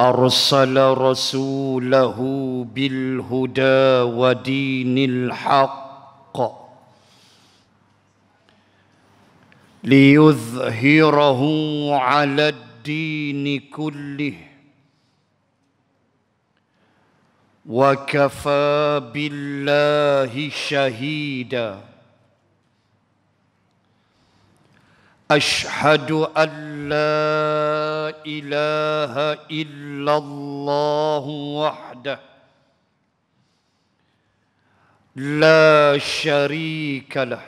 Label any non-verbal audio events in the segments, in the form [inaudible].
ارسل رسوله بالهدى ودين الحق ليظهره على الدين كله وكفى بالله شهيدا أشهد أن لا إله إلا الله وحده لا شريك له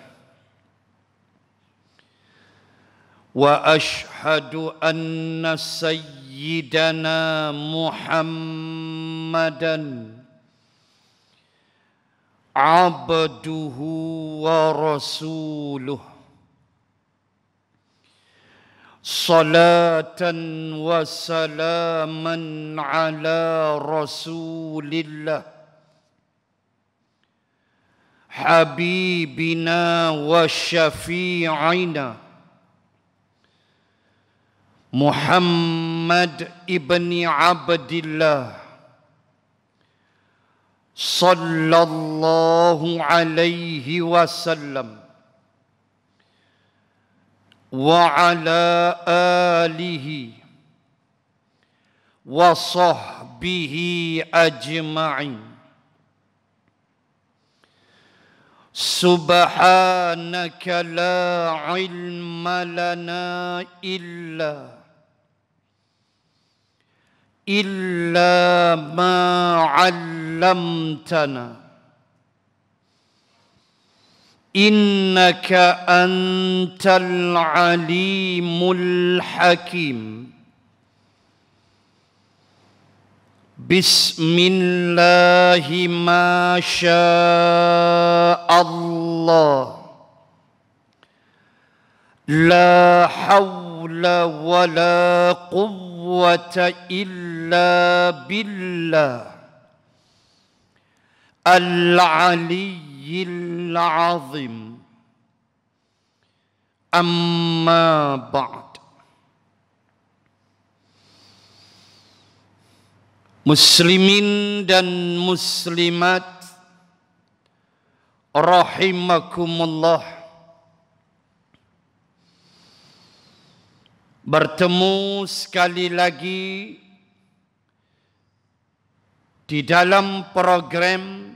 وأشهد أن سيدنا محمدا عبده ورسوله Salatan wa salaman ala Rasulillah Habibina wa syafi'ina Muhammad ibn Abdillah Sallallahu alaihi wasallam وعلى آله وصحبه أجمعين سبحانك لا علم لنا إلا إلا ما علمتنا إنك أنت العليم الحكيم بسم الله ما شاء الله لا حول ولا قوة إلا بالله العلي العظيم أما بعد Muslimin dan muslimat رحمكم bertemu sekali lagi di dalam program program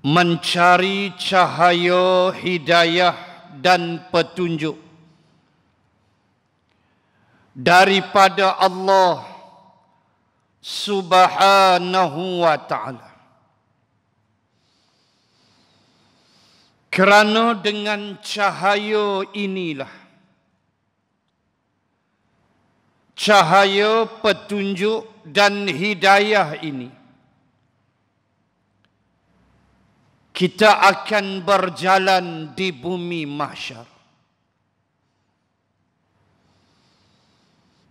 mencari cahaya hidayah dan petunjuk daripada Allah Subhanahu wa taala kerana dengan cahaya inilah cahaya petunjuk dan hidayah ini kita akan berjalan di bumi mahsyar.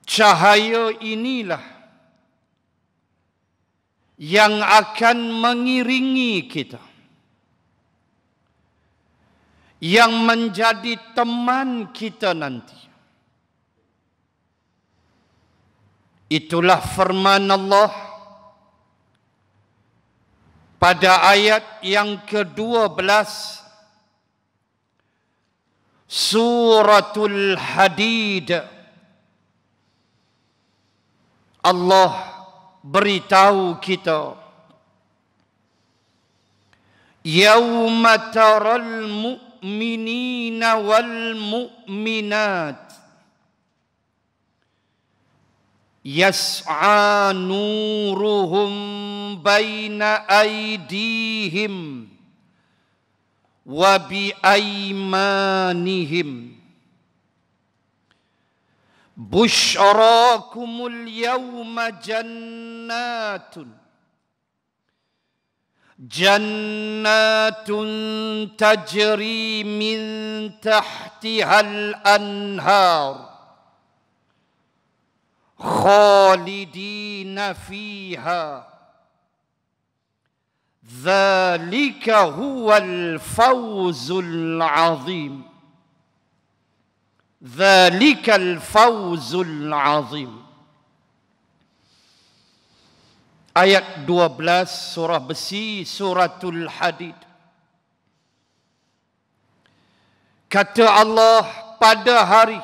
Cahaya inilah yang akan mengiringi kita. Yang menjadi teman kita nanti. Itulah firman Allah pada ayat yang ke-12 suratul hadid Allah beritahu kita Yawma taral mu'minina wal mu'minat يسعى نورهم بين أيديهم وبأيمانهم بشراكم اليوم جنات جنات تجري من تحتها الأنهار Khalidin fiha Zalika huwal fawzul azim Zalika al fawzul azim Ayat 12 surah besi suratul hadid Kata Allah pada hari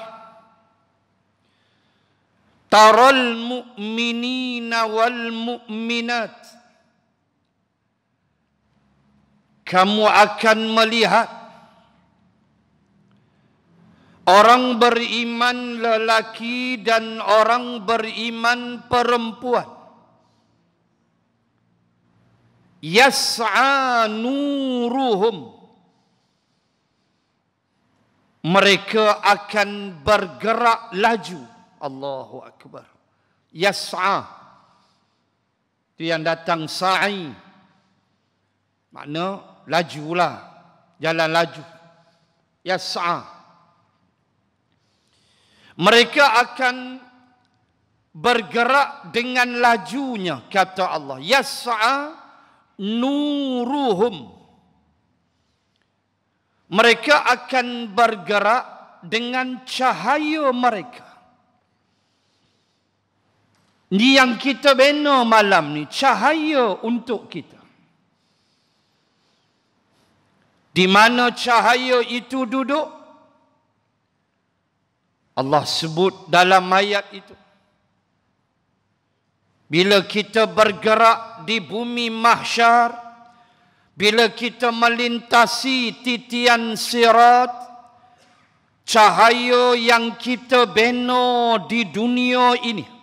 taral mu'minina wal mu'minat kamu akan melihat orang beriman lelaki dan orang beriman perempuan yas'a nuruhum mereka akan bergerak laju Allahu Akbar. Yas'a. Itu yang datang sa'i. Makna lajulah. Jalan laju. Yas'a. Mereka akan bergerak dengan lajunya kata Allah yas'a nuruhum mereka akan bergerak dengan cahaya mereka Ni yang kita bina malam ni cahaya untuk kita. Di mana cahaya itu duduk? Allah sebut dalam ayat itu. Bila kita bergerak di bumi mahsyar, bila kita melintasi titian sirat, cahaya yang kita bina di dunia ini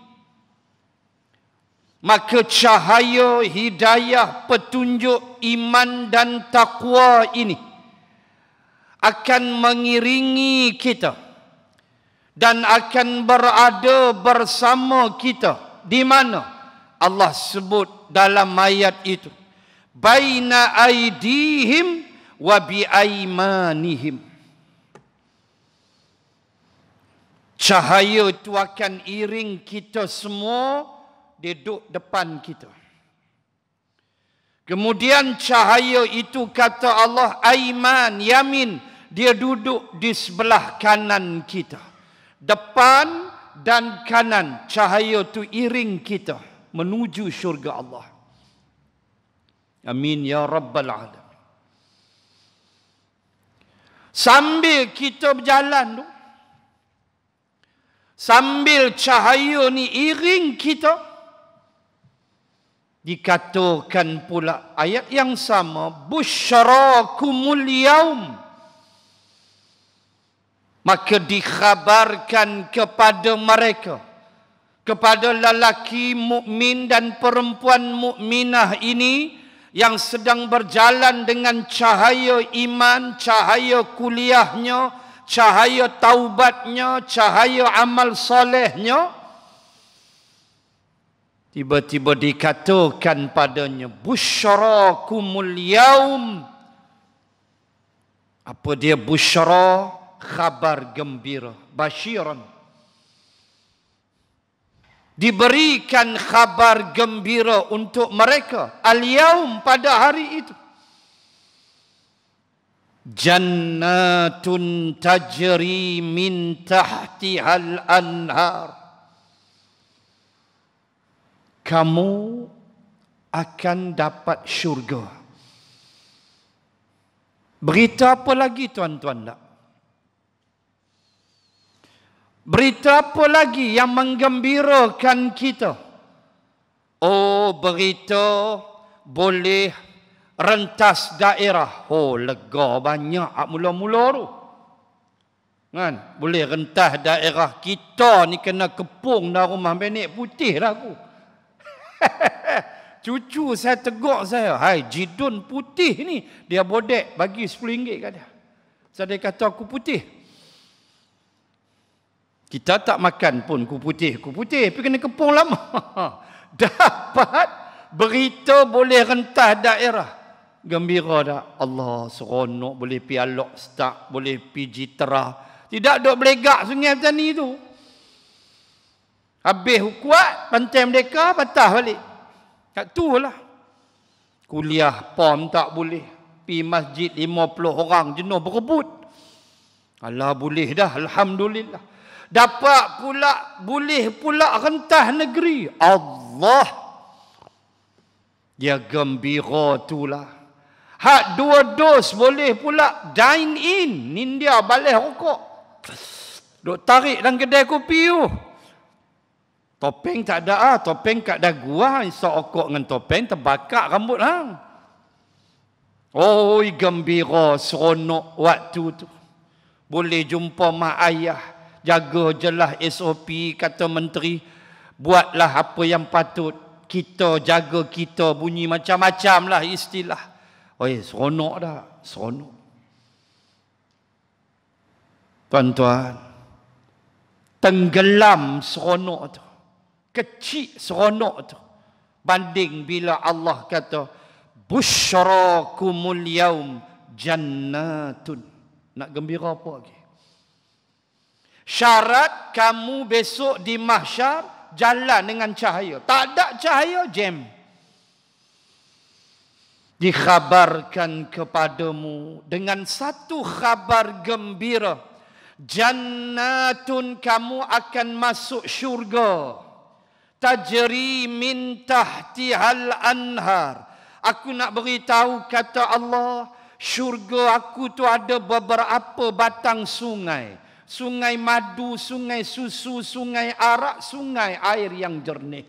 maka cahaya hidayah petunjuk iman dan takwa ini akan mengiringi kita dan akan berada bersama kita di mana Allah sebut dalam ayat itu baina aidihim wa bi aimanihim cahaya itu akan iring kita semua dia duduk depan kita. Kemudian cahaya itu kata Allah Aiman Yamin dia duduk di sebelah kanan kita. Depan dan kanan cahaya itu iring kita menuju syurga Allah. Amin ya rabbal alamin. Sambil kita berjalan tu sambil cahaya ni iring kita Dikatakan pula ayat yang sama Busyarakumul yaum Maka dikhabarkan kepada mereka kepada lelaki mukmin dan perempuan mukminah ini yang sedang berjalan dengan cahaya iman, cahaya kuliahnya, cahaya taubatnya, cahaya amal solehnya, Tiba-tiba dikatakan padanya Bushra kumul yaum Apa dia Bushra Khabar gembira Bashiran Diberikan khabar gembira untuk mereka Al-yaum pada hari itu Jannatun tajri min tahti al-anhar kamu akan dapat syurga. Berita apa lagi tuan-tuan nak? Berita apa lagi yang menggembirakan kita? Oh, berita boleh rentas daerah. Oh, lega banyak mula-mula tu. Kan? Boleh rentas daerah kita ni kena kepung dah rumah benek putih dah aku. [laughs] Cucu saya tegur saya. Hai, jidun putih ni. Dia bodek bagi RM10 kat dia. Saya dia kata aku putih. Kita tak makan pun ku putih, ku putih. Pergi kena kepung lama. [laughs] Dapat berita boleh rentah daerah. Gembira dah. Allah seronok boleh pi alok start, boleh pi jitra. Tidak duk belegak sungai macam ni tu. Habis kuat, pantai merdeka, patah balik. Tak tu lah. Kuliah pom tak boleh. Pi masjid 50 orang jenuh berebut. Allah boleh dah, Alhamdulillah. Dapat pula, boleh pula rentah negeri. Allah. Ya gembira tu lah. Hak dua dos boleh pula dine in. Ni dia balik rokok. Duk tarik dalam kedai kopi tu. Topeng tak ada ah, topeng kat dagu ah, sokok dengan topeng terbakar rambut lah. Oh, gembira, seronok waktu tu. Boleh jumpa mak ayah. Jaga jelah SOP, kata menteri. Buatlah apa yang patut. Kita jaga kita, bunyi macam-macam lah istilah. Oh, eh, seronok dah, seronok. Tuan-tuan, tenggelam seronok tu kecil seronok tu banding bila Allah kata busyarakumul yaum jannatun nak gembira apa lagi syarat kamu besok di mahsyar jalan dengan cahaya tak ada cahaya jam dikhabarkan kepadamu dengan satu khabar gembira jannatun kamu akan masuk syurga tajri min tahtihal anhar. Aku nak beritahu kata Allah, syurga aku tu ada beberapa batang sungai. Sungai madu, sungai susu, sungai arak, sungai air yang jernih.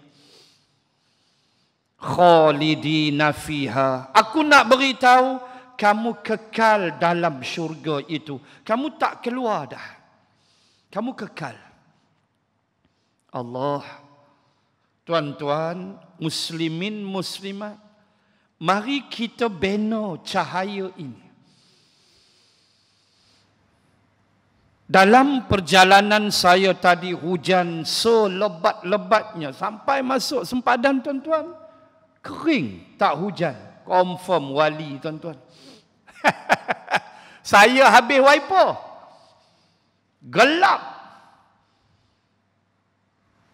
Khalidina fiha. Aku nak beritahu, kamu kekal dalam syurga itu. Kamu tak keluar dah. Kamu kekal. Allah Tuan-tuan, muslimin, muslimat. Mari kita beno cahaya ini. Dalam perjalanan saya tadi hujan selebat-lebatnya sampai masuk sempadan tuan-tuan. Kering, tak hujan. Confirm wali tuan-tuan. [laughs] saya habis wiper. Gelap.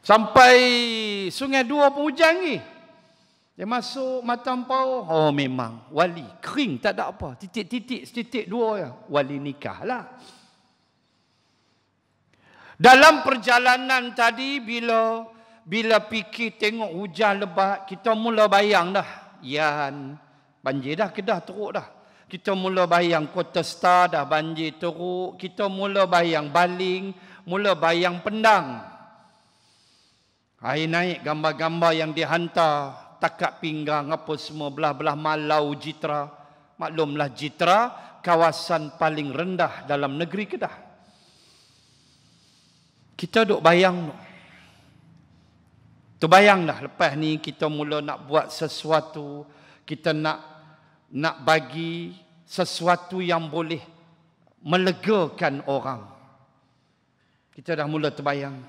Sampai sungai dua pun hujan ni. Dia masuk matang pau. Oh memang wali. Kering tak ada apa. Titik-titik titik dua ya. Wali nikah lah. Dalam perjalanan tadi bila bila fikir tengok hujan lebat. Kita mula bayang dah. Yan. Banjir dah kedah teruk dah. Kita mula bayang kota star dah banjir teruk. Kita mula bayang baling. Mula bayang pendang. Air naik gambar-gambar yang dihantar takat pinggang apa semua belah-belah malau jitra. Maklumlah jitra kawasan paling rendah dalam negeri Kedah. Kita duk bayang tu. Tu bayang dah lepas ni kita mula nak buat sesuatu, kita nak nak bagi sesuatu yang boleh melegakan orang. Kita dah mula terbayang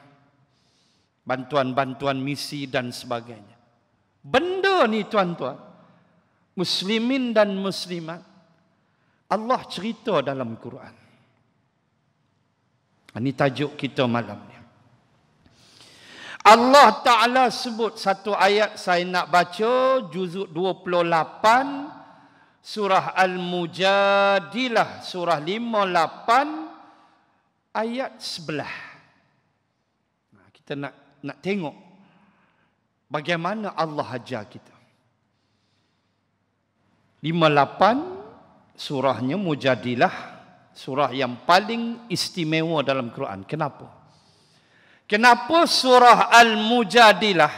bantuan-bantuan misi dan sebagainya. Benda ni tuan-tuan, muslimin dan muslimat, Allah cerita dalam Quran. Ini tajuk kita malam ni. Allah Ta'ala sebut satu ayat saya nak baca, juzuk 28, Surah Al-Mujadilah surah 58 ayat 11. kita nak nak tengok bagaimana Allah ajar kita. 58 surahnya Mujadilah surah yang paling istimewa dalam Quran. Kenapa? Kenapa surah Al-Mujadilah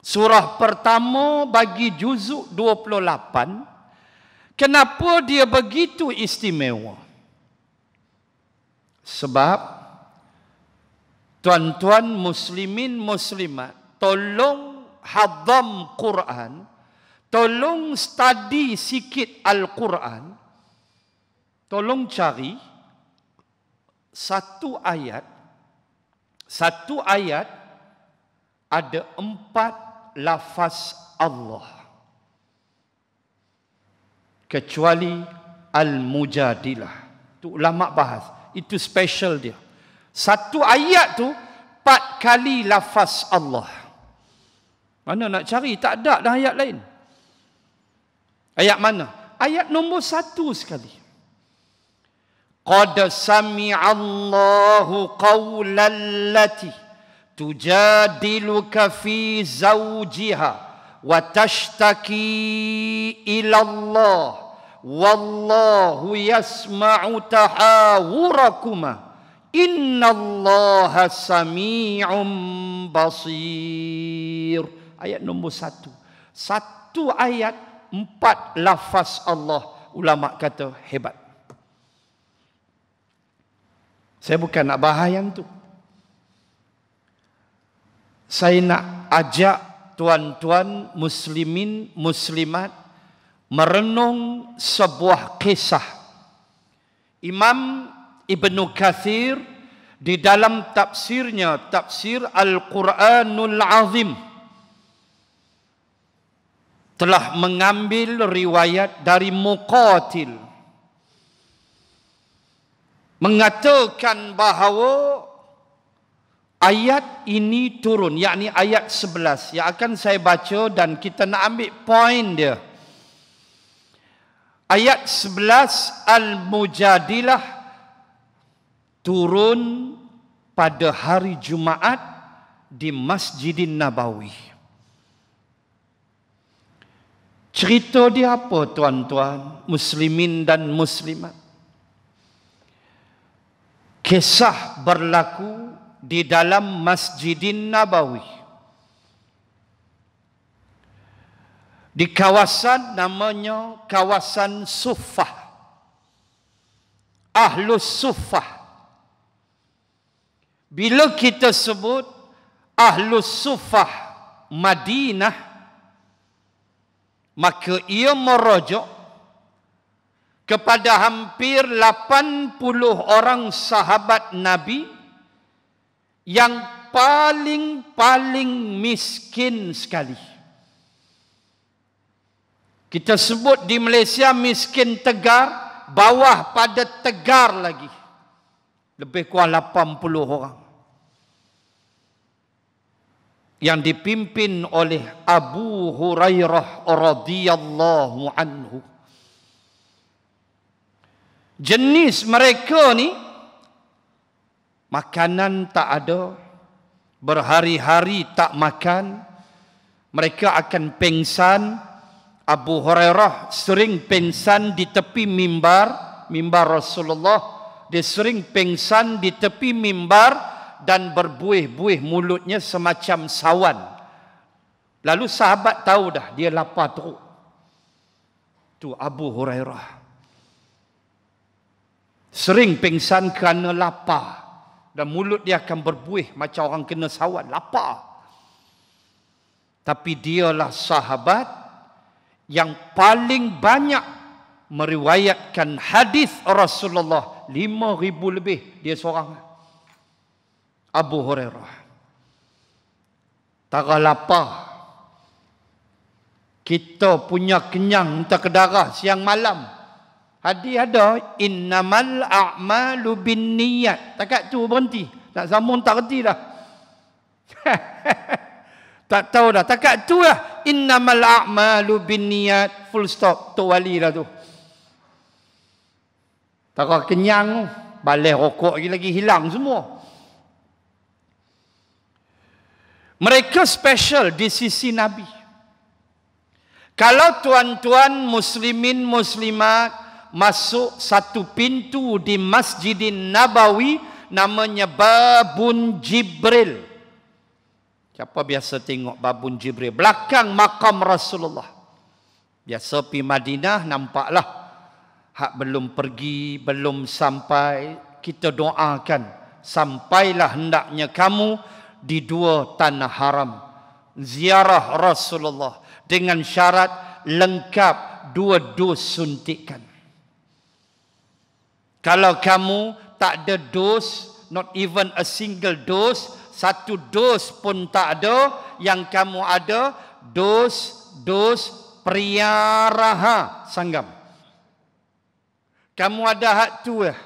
surah pertama bagi juzuk 28 kenapa dia begitu istimewa? Sebab Tuan-tuan muslimin muslimat, tolong hadam Quran. Tolong study sikit Al-Quran. Tolong cari satu ayat. Satu ayat ada empat lafaz Allah. Kecuali Al-Mujadilah. Itu ulama bahas. Itu special dia. Satu ayat tu empat kali lafaz Allah. Mana nak cari? Tak ada dah ayat lain. Ayat mana? Ayat nombor satu sekali. Qad sami'allahu qawlan lati tujadiluka fi zawjiha wa tashtaki ilallah. wallahu yasma'u tahawurakumah Innallaha sami'un basir. Ayat nombor satu. Satu ayat, empat lafaz Allah. Ulama kata hebat. Saya bukan nak bahayan tu. Saya nak ajak tuan-tuan muslimin, muslimat merenung sebuah kisah. Imam Ibnu Kathir di dalam tafsirnya tafsir Al-Quranul Azim telah mengambil riwayat dari Muqatil mengatakan bahawa ayat ini turun yakni ayat 11 yang akan saya baca dan kita nak ambil poin dia ayat 11 Al-Mujadilah turun pada hari Jumaat di Masjidin Nabawi. Cerita dia apa tuan-tuan, muslimin dan muslimat? Kisah berlaku di dalam Masjidin Nabawi. Di kawasan namanya kawasan Sufah, Ahlus Sufah bila kita sebut Ahlu Sufah Madinah maka ia merujuk kepada hampir 80 orang sahabat Nabi yang paling-paling miskin sekali. Kita sebut di Malaysia miskin tegar, bawah pada tegar lagi lebih kurang 80 orang yang dipimpin oleh Abu Hurairah radhiyallahu anhu jenis mereka ni makanan tak ada berhari-hari tak makan mereka akan pingsan Abu Hurairah sering pingsan di tepi mimbar mimbar Rasulullah SAW dia sering pingsan di tepi mimbar dan berbuih-buih mulutnya semacam sawan. Lalu sahabat tahu dah dia lapar teruk. Tu Abu Hurairah. Sering pingsan kerana lapar dan mulut dia akan berbuih macam orang kena sawan, lapar. Tapi dialah sahabat yang paling banyak meriwayatkan hadis Rasulullah lima ribu lebih dia seorang. Abu Hurairah. Tak lapar. Kita punya kenyang tak darah siang malam. Hadis ada innamal a'malu bin niyat. Takat tu berhenti. Nak sambung tak reti dah. [laughs] tak tahu dah. Takat tu lah. Innamal a'malu bin niyat. Full stop. Tok wali lah tu. Tak kenyang Balai rokok lagi, lagi hilang semua Mereka special di sisi Nabi Kalau tuan-tuan muslimin muslimat Masuk satu pintu di Masjidin Nabawi Namanya Babun Jibril Siapa biasa tengok Babun Jibril Belakang makam Rasulullah Biasa pergi Madinah nampaklah hak belum pergi, belum sampai, kita doakan sampailah hendaknya kamu di dua tanah haram ziarah Rasulullah dengan syarat lengkap dua dos suntikan. Kalau kamu tak ada dos, not even a single dos, satu dos pun tak ada yang kamu ada dos dos priyaraha sanggam kamu ada hak tu eh. Lah.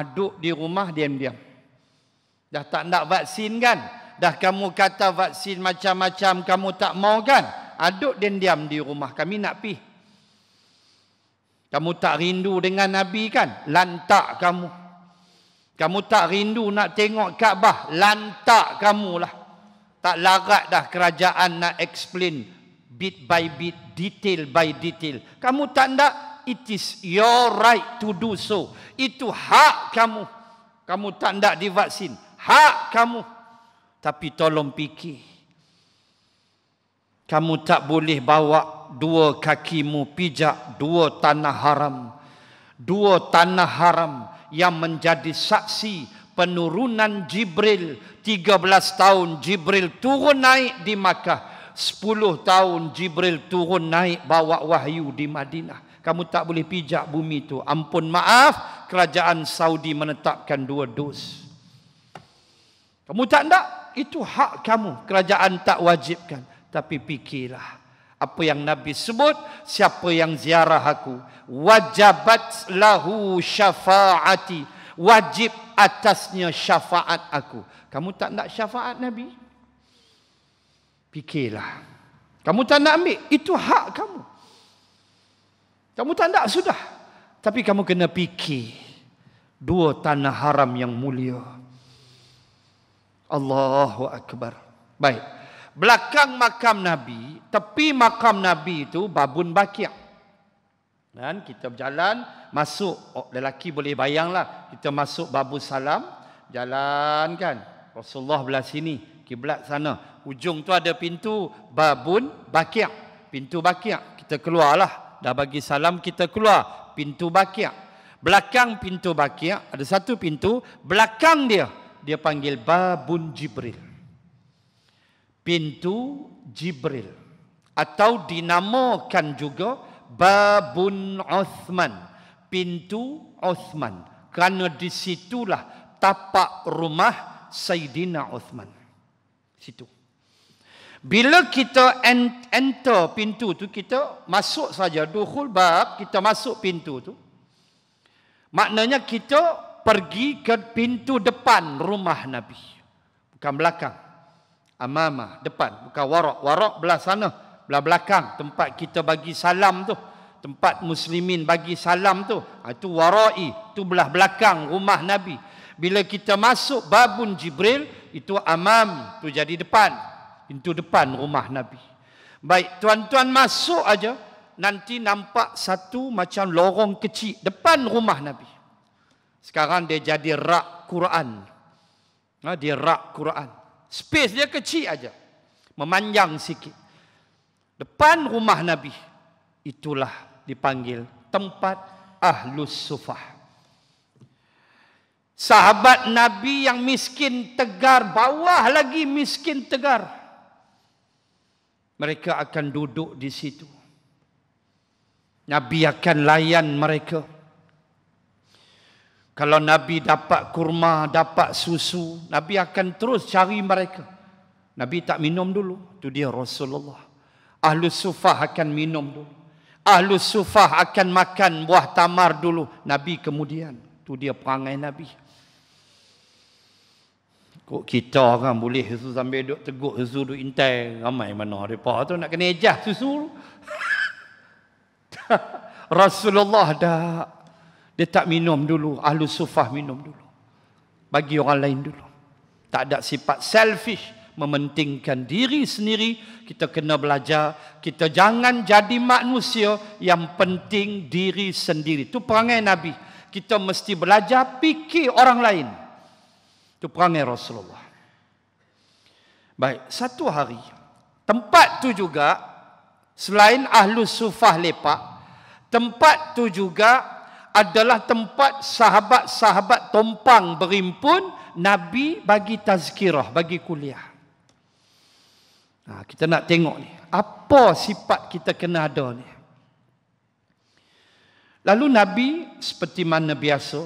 Aduk ah, di rumah diam-diam. Dah tak nak vaksin kan? Dah kamu kata vaksin macam-macam kamu tak mau kan? Aduk ah, diam-diam di rumah kami nak pi. Kamu tak rindu dengan Nabi kan? Lantak kamu. Kamu tak rindu nak tengok Kaabah? Lantak kamu lah. Tak larat dah kerajaan nak explain bit by bit, detail by detail. Kamu tak nak it is your right to do so. Itu hak kamu. Kamu tak nak divaksin. Hak kamu. Tapi tolong fikir. Kamu tak boleh bawa dua kakimu pijak dua tanah haram. Dua tanah haram yang menjadi saksi penurunan Jibril. 13 tahun Jibril turun naik di Makkah. 10 tahun Jibril turun naik bawa wahyu di Madinah kamu tak boleh pijak bumi itu. Ampun maaf, kerajaan Saudi menetapkan dua dos. Kamu tak nak, itu hak kamu. Kerajaan tak wajibkan. Tapi pikirlah, apa yang Nabi sebut, siapa yang ziarah aku. Wajabat lahu syafaati. Wajib atasnya syafaat aku. Kamu tak nak syafaat Nabi? Pikirlah. Kamu tak nak ambil, itu hak kamu. Kamu tak nak sudah. Tapi kamu kena fikir. Dua tanah haram yang mulia. Allahu Akbar. Baik. Belakang makam Nabi, tepi makam Nabi itu babun bakiak. Dan kita berjalan masuk oh, lelaki boleh bayanglah kita masuk babun salam jalan kan Rasulullah belah sini kiblat sana ujung tu ada pintu babun bakiak pintu bakiak kita keluarlah dah bagi salam kita keluar pintu bakiak belakang pintu bakiak ada satu pintu belakang dia dia panggil babun jibril pintu jibril atau dinamakan juga babun uthman pintu uthman kerana di situlah tapak rumah sayyidina uthman situ bila kita enter pintu tu kita masuk saja dukhul bab kita masuk pintu tu. Maknanya kita pergi ke pintu depan rumah Nabi. Bukan belakang. Amama, depan. Bukan warak. Warak belah sana. Belah belakang. Tempat kita bagi salam tu. Tempat muslimin bagi salam tu. Itu ha, warai. Itu belah belakang rumah Nabi. Bila kita masuk babun Jibril, itu amam. tu jadi depan pintu depan rumah Nabi. Baik, tuan-tuan masuk aja nanti nampak satu macam lorong kecil depan rumah Nabi. Sekarang dia jadi rak Quran. Ha, dia rak Quran. Space dia kecil aja. Memanjang sikit. Depan rumah Nabi itulah dipanggil tempat Ahlus Sufah. Sahabat Nabi yang miskin tegar, bawah lagi miskin tegar mereka akan duduk di situ. Nabi akan layan mereka. Kalau Nabi dapat kurma, dapat susu, Nabi akan terus cari mereka. Nabi tak minum dulu. Itu dia Rasulullah. Ahlu Sufah akan minum dulu. Ahlu Sufah akan makan buah tamar dulu. Nabi kemudian. Itu dia perangai Nabi. Nabi. Kok kita kan boleh susu sambil duk teguk susu duk intai ramai mana depa tu nak kena ejah susu. [laughs] Rasulullah dah dia tak minum dulu, ahlu sufah minum dulu. Bagi orang lain dulu. Tak ada sifat selfish mementingkan diri sendiri kita kena belajar kita jangan jadi manusia yang penting diri sendiri itu perangai nabi kita mesti belajar fikir orang lain itu perangai Rasulullah. Baik, satu hari. Tempat tu juga, selain Ahlu Sufah lepak, tempat tu juga adalah tempat sahabat-sahabat tompang berimpun Nabi bagi tazkirah, bagi kuliah. Nah, ha, kita nak tengok ni. Apa sifat kita kena ada ni? Lalu Nabi seperti mana biasa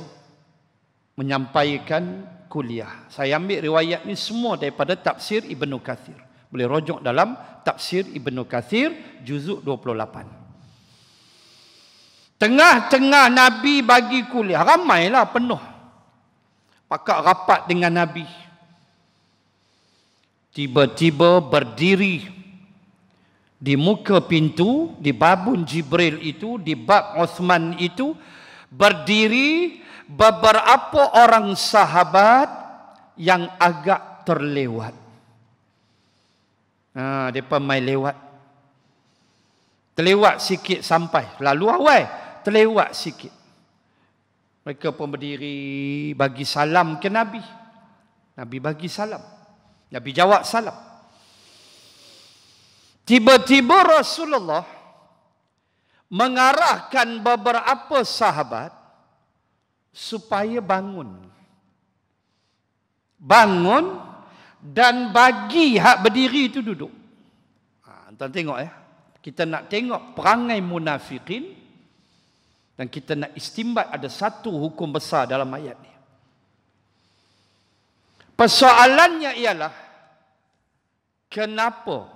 menyampaikan kuliah. Saya ambil riwayat ini semua daripada tafsir Ibnu Kathir. Boleh rojok dalam tafsir Ibnu Kathir, juzuk 28. Tengah-tengah Nabi bagi kuliah. Ramailah penuh. Pakat rapat dengan Nabi. Tiba-tiba berdiri di muka pintu, di babun Jibril itu, di bab Osman itu, berdiri berdiri beberapa orang sahabat yang agak terlewat. Ha, mereka main lewat. Terlewat sikit sampai. Lalu awal. Terlewat sikit. Mereka pun berdiri bagi salam ke Nabi. Nabi bagi salam. Nabi jawab salam. Tiba-tiba Rasulullah mengarahkan beberapa sahabat supaya bangun. Bangun dan bagi hak berdiri itu duduk. Ha, tuan tengok ya. Kita nak tengok perangai munafikin dan kita nak istimbat ada satu hukum besar dalam ayat ini. Persoalannya ialah kenapa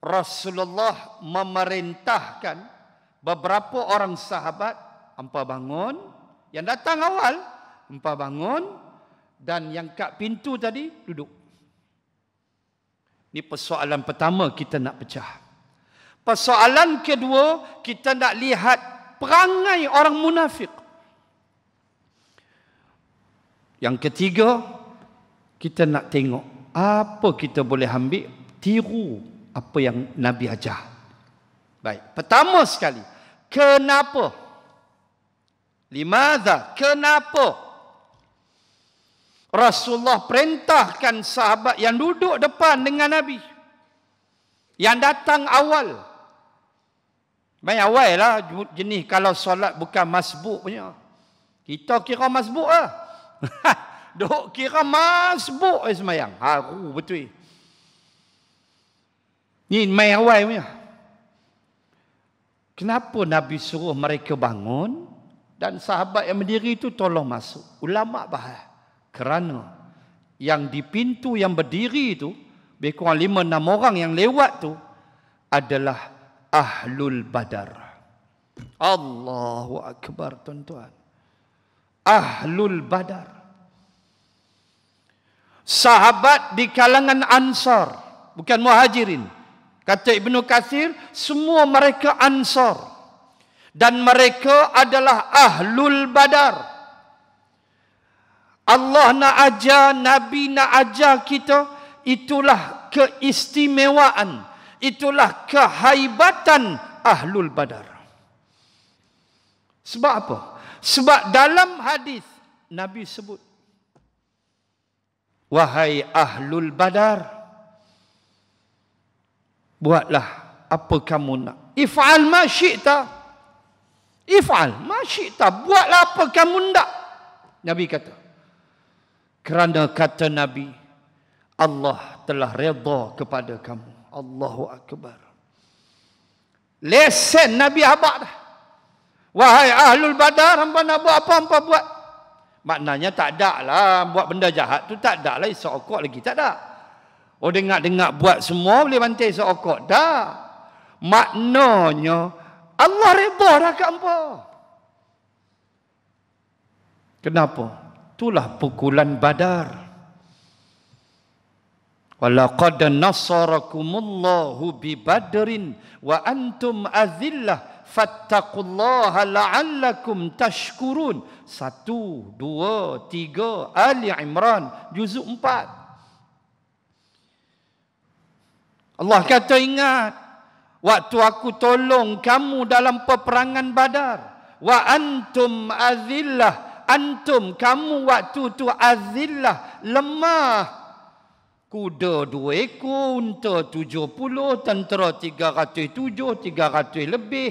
Rasulullah memerintahkan beberapa orang sahabat ampa bangun yang datang awal, empah bangun dan yang kat pintu tadi duduk. Ini persoalan pertama kita nak pecah. Persoalan kedua, kita nak lihat perangai orang munafik. Yang ketiga, kita nak tengok apa kita boleh ambil tiru apa yang Nabi ajar. Baik, pertama sekali, kenapa? Kenapa? Limadha? Kenapa? Rasulullah perintahkan sahabat yang duduk depan dengan Nabi. Yang datang awal. Main awal lah jenis kalau solat bukan masbuk punya. Kita kira masbuk lah. [laughs] Duk kira masbuk eh semayang. Haru betul. Ni main awal punya. Kenapa Nabi suruh mereka Bangun dan sahabat yang berdiri itu tolong masuk. Ulama bahas. Kerana yang di pintu yang berdiri itu lebih lima enam orang yang lewat tu adalah ahlul badar. Allahu akbar tuan-tuan. Ahlul badar. Sahabat di kalangan ansar. Bukan muhajirin. Kata Ibnu Kathir, semua mereka ansar. Ansar dan mereka adalah ahlul badar Allah nak ajar nabi nak ajar kita itulah keistimewaan itulah kehaibatan ahlul badar sebab apa sebab dalam hadis nabi sebut wahai ahlul badar buatlah apa kamu nak if'al ma syi'ta Ifal, tak buatlah apa kamu nak. Nabi kata. Kerana kata Nabi, Allah telah reda kepada kamu. Allahu Akbar. Lesen Nabi abad. dah. Wahai Ahlul Badar, hamba nak buat apa, hamba buat. Maknanya tak ada lah. Buat benda jahat tu tak ada lah. Seokok lagi tak ada. Oh dengar-dengar buat semua boleh bantai seokok. Dah. Maknanya, Allah reda dah kat hangpa. Kenapa? Itulah pukulan Badar. Walaqad nasarakumullahu bi Badrin wa antum azillah fattaqullaha la'allakum tashkurun. Satu, dua, tiga, Ali Imran, juzuk empat. Allah kata ingat, waktu aku tolong kamu dalam peperangan Badar wa antum azillah antum kamu waktu tu azillah lemah kuda dua ekor unta 70 tentera 307 300 lebih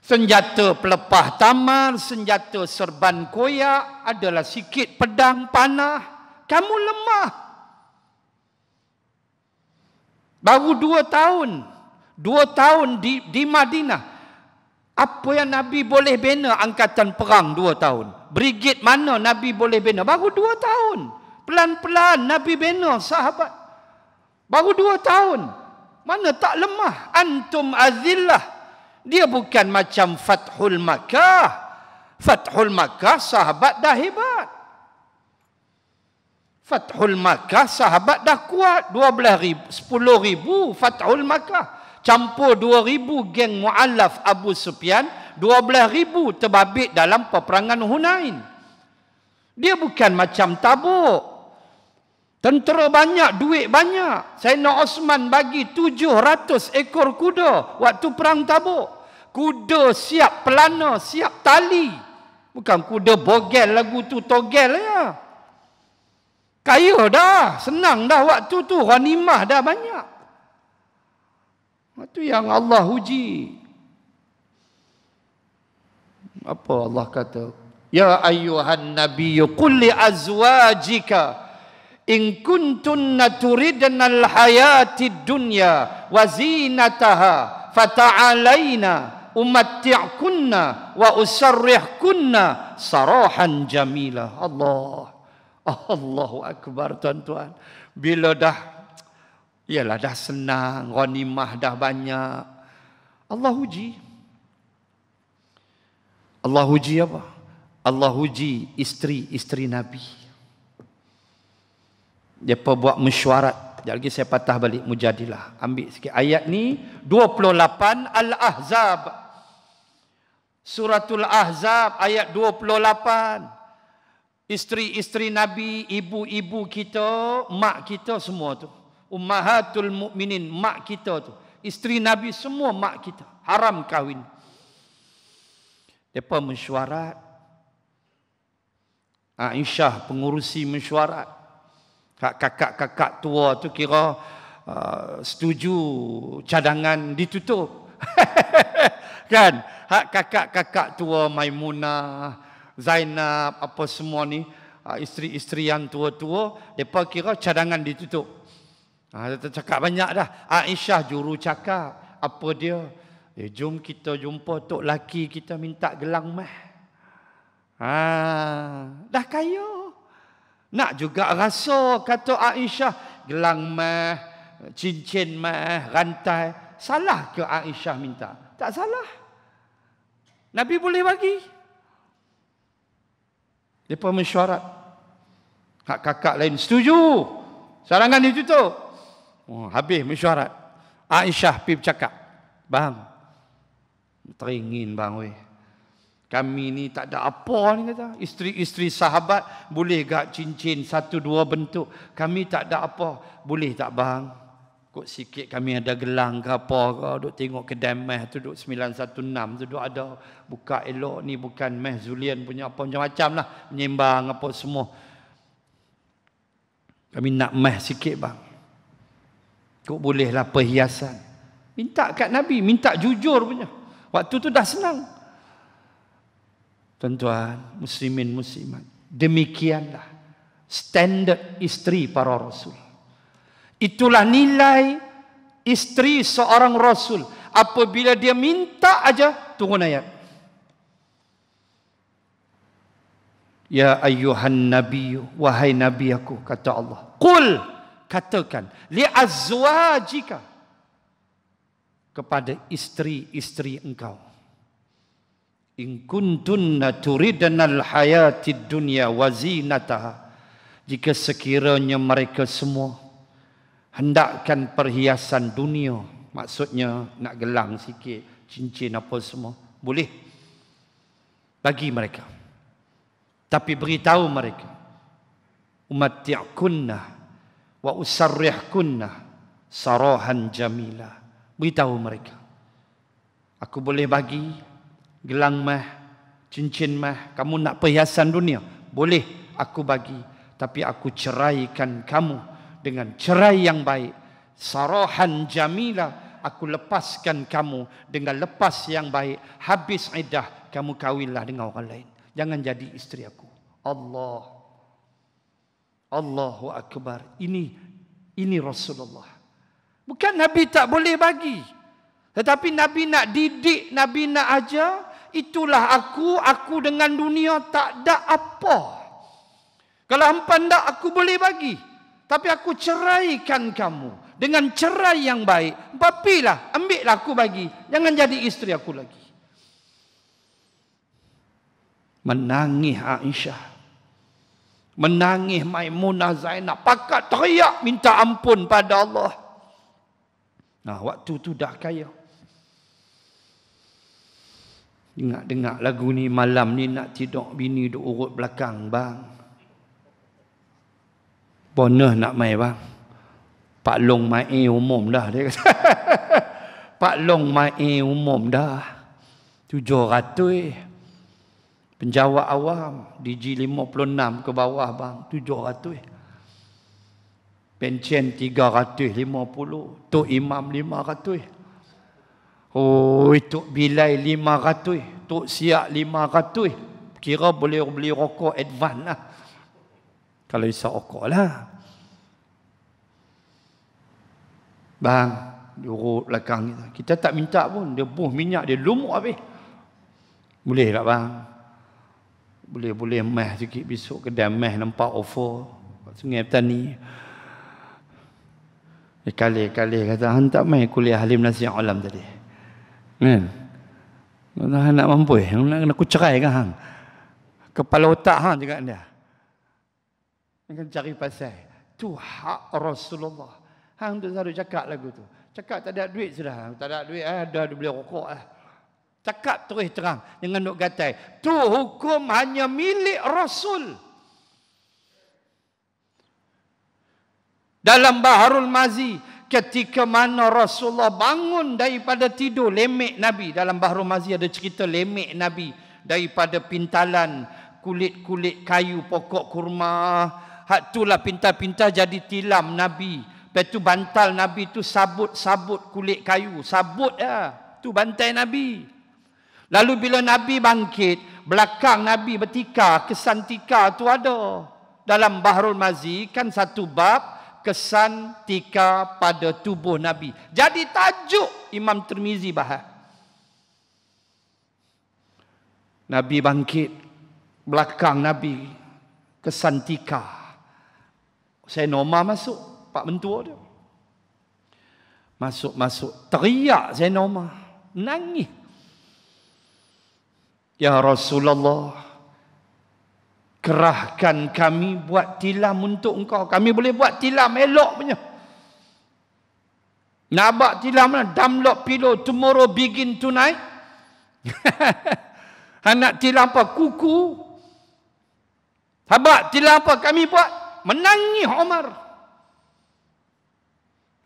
senjata pelepah tamar senjata serban koyak adalah sikit pedang panah kamu lemah Baru dua tahun. Dua tahun di, di Madinah. Apa yang Nabi boleh bina angkatan perang dua tahun? Brigit mana Nabi boleh bina? Baru dua tahun. Pelan-pelan Nabi bina sahabat. Baru dua tahun. Mana tak lemah. Antum azillah. Dia bukan macam Fathul Makkah. Fathul Makkah sahabat dah hebat. Fathul Makkah sahabat dah kuat 12 ribu, 10 ribu Fathul Makkah. Campur 2 ribu geng Mu'alaf Abu Sufyan, 12 ribu terbabit dalam peperangan Hunain. Dia bukan macam tabuk. Tentera banyak, duit banyak. Sayyidina Osman bagi 700 ekor kuda waktu perang tabuk. Kuda siap pelana, siap tali. Bukan kuda bogel lagu tu togel ya. Kaya dah, senang dah waktu tu, ghanimah dah banyak. Itu yang Allah uji. Apa Allah kata? Ya ayuhan nabi qul li azwajika in kuntunna turidna al hayati dunya wa zinataha fata'alaina umatti'kunna wa usarrihkunna sarahan jamila Allah Allahu akbar tuan-tuan. Bila dah ialah dah senang, ghanimah dah banyak. Allah uji. Allah uji apa? Allah uji isteri-isteri Nabi. Dia buat mesyuarat. Sekejap lagi saya patah balik mujadilah. Ambil sikit. Ayat ni 28 Al-Ahzab. Suratul Ahzab ayat 28 isteri-isteri Nabi, ibu-ibu kita, mak kita semua tu. Ummahatul mukminin, mak kita tu. Isteri Nabi semua mak kita. Haram kahwin. Depa mesyuarat. Aisyah ah, pengurusi mesyuarat. Kakak-kakak tua tu kira uh, setuju cadangan ditutup. [laughs] kan? Hak kakak-kakak tua Maimunah, Zainab, apa semua ni, ah, isteri-isteri yang tua-tua, mereka kira cadangan ditutup. Ha, cakap banyak dah. Aisyah juru cakap, apa dia? Eh, jom kita jumpa tok laki kita minta gelang mah. Ha, dah kaya. Nak juga rasa, kata Aisyah, gelang mah, cincin mah, rantai. Salah ke Aisyah minta? Tak salah. Nabi boleh bagi. Mereka mensyarat. Hak kakak lain setuju. Sarangan dia tutup. Oh, habis mensyarat. Aisyah pergi bercakap. Bang. Teringin bang. Weh. Kami ni tak ada apa ni kata. Isteri-isteri sahabat boleh gak cincin satu dua bentuk. Kami tak ada apa. Boleh tak bang? Kok sikit kami ada gelang ke apa ke duk tengok kedai meh tu duk 916 tu duk ada buka elok ni bukan meh Zulian punya apa macam-macam lah menyembang apa semua. Kami nak meh sikit bang. Kok bolehlah perhiasan. Minta kat Nabi, minta jujur punya. Waktu tu dah senang. Tuan-tuan, muslimin muslimat. Demikianlah standard isteri para rasul. Itulah nilai isteri seorang rasul. Apabila dia minta aja turun ayat. Ya ayuhan nabi wahai nabi aku kata Allah. Qul katakan li azwajika kepada isteri-isteri engkau. In kuntunna turidna al-hayatid dunya wa zinataha. Jika sekiranya mereka semua hendakkan perhiasan dunia maksudnya nak gelang sikit cincin apa semua boleh bagi mereka tapi beritahu mereka umat umatti'kunna wa usarrihkunna sarahan jamila beritahu mereka aku boleh bagi gelang mah cincin mah kamu nak perhiasan dunia boleh aku bagi tapi aku ceraikan kamu dengan cerai yang baik. Sarohan jamila, aku lepaskan kamu dengan lepas yang baik. Habis idah, kamu kawinlah dengan orang lain. Jangan jadi istri aku. Allah. Allahu Akbar. Ini ini Rasulullah. Bukan Nabi tak boleh bagi. Tetapi Nabi nak didik, Nabi nak ajar. Itulah aku, aku dengan dunia tak ada apa. Kalau hampa nak aku boleh bagi. Tapi aku ceraikan kamu dengan cerai yang baik. Bapilah, ambillah aku bagi. Jangan jadi isteri aku lagi. Menangis Aisyah. menangis Maimunah Zainab. Pakat teriak minta ampun pada Allah. Nah, waktu tu dah kaya. Ingat dengar lagu ni malam ni nak tidur bini duduk urut belakang bang. Bonus nak mai bang. Pak Long mai umum dah dia kata. [laughs] Pak Long mai umum dah. 700 eh. penjawat awam di G56 ke bawah bang 700 pencen 350 tok imam 500 eh. oh tok bilai 500 eh. tok siak 500 kira boleh beli rokok advance lah kalau isa okok lah. Bang, urut belakang kita. Kita tak minta pun. Dia buh minyak, dia lumuk habis. Boleh tak bang? Boleh-boleh meh sikit besok. Kedai meh nampak offer. Sungai petani. Eh, kali-kali kata, Han tak main kuliah Halim Nasi Alam tadi. Kan? Han nak mampu eh. Nak, nak aku cerai kan? Kepala otak Han juga dia. Jangan cari pasal. Tu hak Rasulullah. Hang tu selalu cakap lagu tu. Cakap tak ada duit sudah. Tak ada duit eh, dah beli rokok eh. Cakap terus terang. dengan duk gatai. Tu hukum hanya milik Rasul. Dalam Baharul Mazi. Ketika mana Rasulullah bangun daripada tidur. Lemek Nabi. Dalam Baharul Mazi ada cerita lemek Nabi. Daripada pintalan kulit-kulit kayu pokok kurma. Hak itulah pintar-pintar jadi tilam Nabi. Lepas itu bantal Nabi itu sabut-sabut kulit kayu. Sabut ya. tu bantai Nabi. Lalu bila Nabi bangkit, belakang Nabi bertikar, kesan tikar itu ada. Dalam Bahrul Mazi kan satu bab, kesan tikar pada tubuh Nabi. Jadi tajuk Imam Termizi bahas. Nabi bangkit, belakang Nabi kesan tikar. Saya Norma masuk. Pak mentua dia. Masuk-masuk. Teriak saya Norma. Nangis. Ya Rasulullah. Kerahkan kami buat tilam untuk engkau. Kami boleh buat tilam elok punya. Nabak tilam mana? Damlok pilo tomorrow begin tonight. [laughs] Anak tilam apa? Kuku. Habak tilam apa? Kami buat menangi Omar,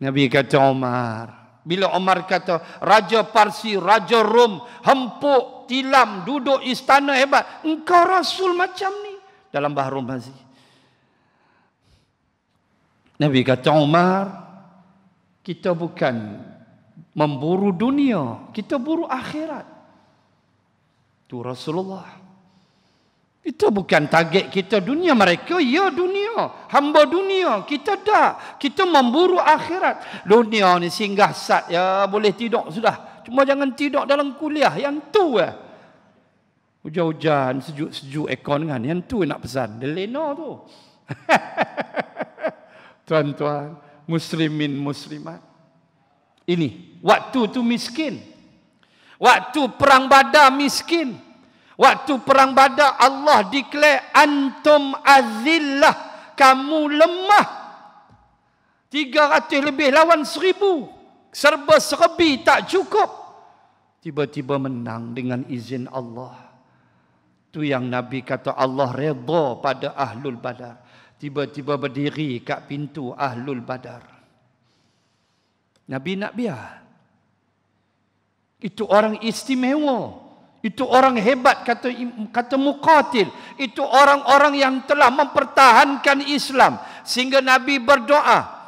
Nabi kata Omar, bila Omar kata raja Parsi, raja Rom, hempuk, tilam, duduk istana hebat, engkau rasul macam ni dalam bahru mazi. Nabi kata Omar, kita bukan memburu dunia, kita buru akhirat. Tu Rasulullah. Itu bukan target kita dunia mereka. Ya dunia. Hamba dunia. Kita tak. Kita memburu akhirat. Dunia ni singgah sat. Ya boleh tidur sudah. Cuma jangan tidur dalam kuliah. Yang tu eh. Hujan-hujan sejuk-sejuk ekon kan. Yang tu nak pesan. Delena tu. [laughs] Tuan-tuan. Muslimin muslimat. Ini. Waktu tu miskin. Waktu perang badar miskin. Miskin. Waktu perang badar Allah declare antum azillah. Kamu lemah. 300 lebih lawan 1000. Serba serbi tak cukup. Tiba-tiba menang dengan izin Allah. Tu yang Nabi kata Allah redha pada ahlul badar. Tiba-tiba berdiri kat pintu ahlul badar. Nabi nak biar. Itu orang istimewa. Itu orang hebat kata kata muqatil. Itu orang-orang yang telah mempertahankan Islam sehingga Nabi berdoa.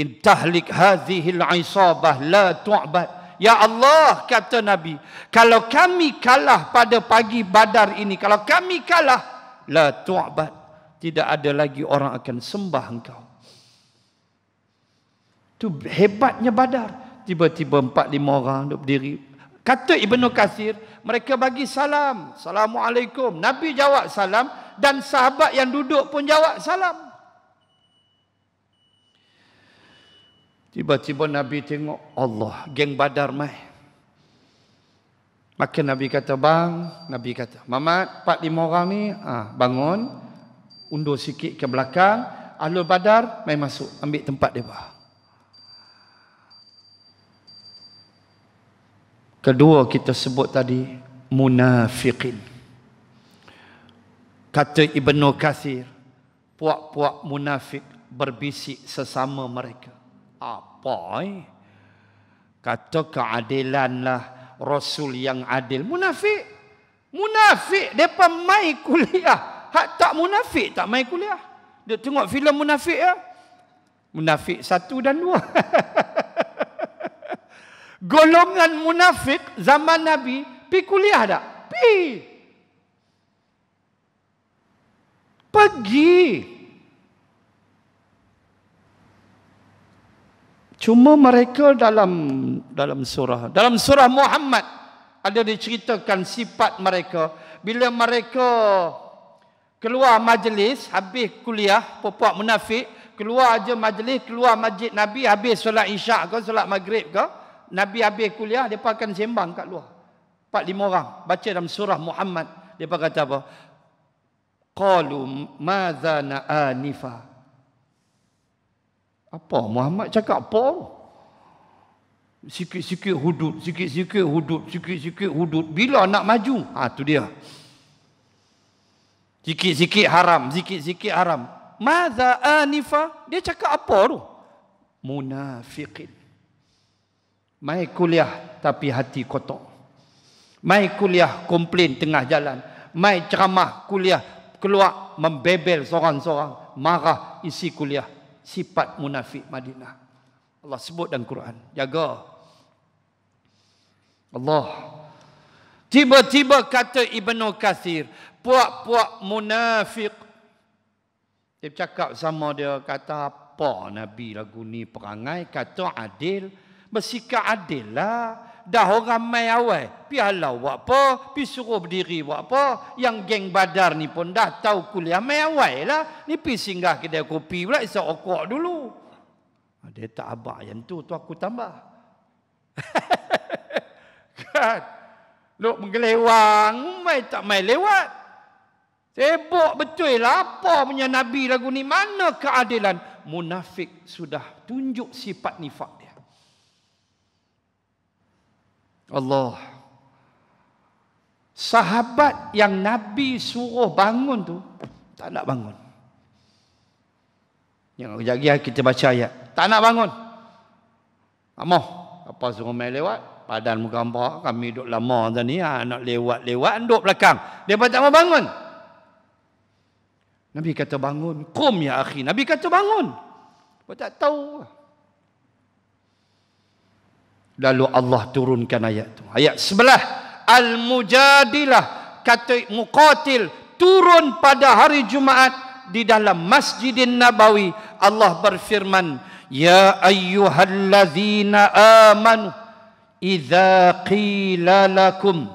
In tahlik hadhihi al-isabah la tu'bad. Ya Allah kata Nabi, kalau kami kalah pada pagi Badar ini, kalau kami kalah la tu'bad, tidak ada lagi orang akan sembah engkau. Tu hebatnya Badar. Tiba-tiba empat lima orang duduk berdiri, Kata Ibnu Kasir, mereka bagi salam. Assalamualaikum. Nabi jawab salam dan sahabat yang duduk pun jawab salam. Tiba-tiba Nabi tengok Allah, geng badar mai. Maka Nabi kata, bang, Nabi kata, Mamat, empat lima orang ni, ah bangun, undur sikit ke belakang, alul badar, main masuk, ambil tempat dia bang. Kedua kita sebut tadi munafiqin. Kata Ibnu Kathir, puak-puak munafik berbisik sesama mereka. Apa? Eh? Kata keadilanlah Rasul yang adil. Munafik. Munafik. Mereka main kuliah. Hak tak munafik tak mai kuliah. Dia tengok filem munafik ya. Munafik satu dan dua. [laughs] Golongan munafik zaman Nabi pi kuliah tak? Pi. Pergi. Cuma mereka dalam dalam surah dalam surah Muhammad ada diceritakan sifat mereka bila mereka keluar majlis habis kuliah popok munafik keluar aja majlis keluar masjid Nabi habis solat Isyak ke solat Maghrib ke Nabi habis kuliah, mereka akan sembang kat luar. Empat lima orang. Baca dalam surah Muhammad. Mereka kata apa? Qalu maza Anifa Apa Muhammad cakap apa? Sikit-sikit hudud, sikit-sikit hudud, sikit-sikit hudud. Bila nak maju? Ha tu dia. Sikit-sikit haram, sikit-sikit haram. Maza anifa? Dia cakap apa tu? Munafiqin. Mai kuliah tapi hati kotor. Mai kuliah komplain tengah jalan. Mai ceramah kuliah keluar membebel seorang-seorang. Marah isi kuliah. Sifat munafik Madinah. Allah sebut dalam Quran. Jaga. Allah. Tiba-tiba kata Ibnu Kathir. Puak-puak munafik. Dia cakap sama dia. Kata apa Nabi lagu ni perangai. Kata adil. Adil bersikap adil lah. Dah orang mai awal. Pi halau buat apa? Pi suruh berdiri buat apa? Yang geng badar ni pun dah tahu kuliah mai awal lah. Ni pi singgah kedai kopi pula isak okok dulu. Ah, dia tak abak yang tu. Tu aku tambah. [laughs] kan? Lu menggelewang. Mai tak mai lewat. Sibuk betul lah. Apa punya Nabi lagu ni? Mana keadilan? Munafik sudah tunjuk sifat nifak. Allah. Sahabat yang Nabi suruh bangun tu tak nak bangun. Yang jagi ah, kita baca ayat. Tak nak bangun. Amoh apa suruh mai lewat? Padan muka hamba, kami duduk lama dah ni, ha, nak lewat-lewat duduk belakang. Depa tak mau bangun. Nabi kata bangun. kum ya akhi. Nabi kata bangun. Apa tak tahu lalu Allah turunkan ayat itu ayat sebelah al mujadilah kata muqatil turun pada hari Jumaat di dalam Masjidin Nabawi Allah berfirman ya ayyuhallazina amanu idza qila lakum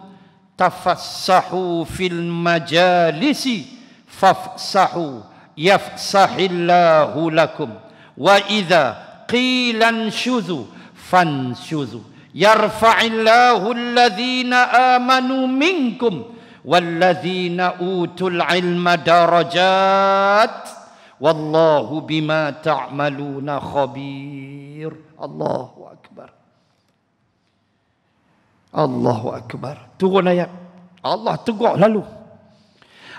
tafassahu fil majalisi fafsahu yafsahillahu lakum wa idza qilan shuzu fansyuzu yarfa'illahu alladhina amanu minkum walladhina utul ilma darajat wallahu bima ta'maluna khabir Allahu akbar Allahu akbar turun ayat Allah tegur lalu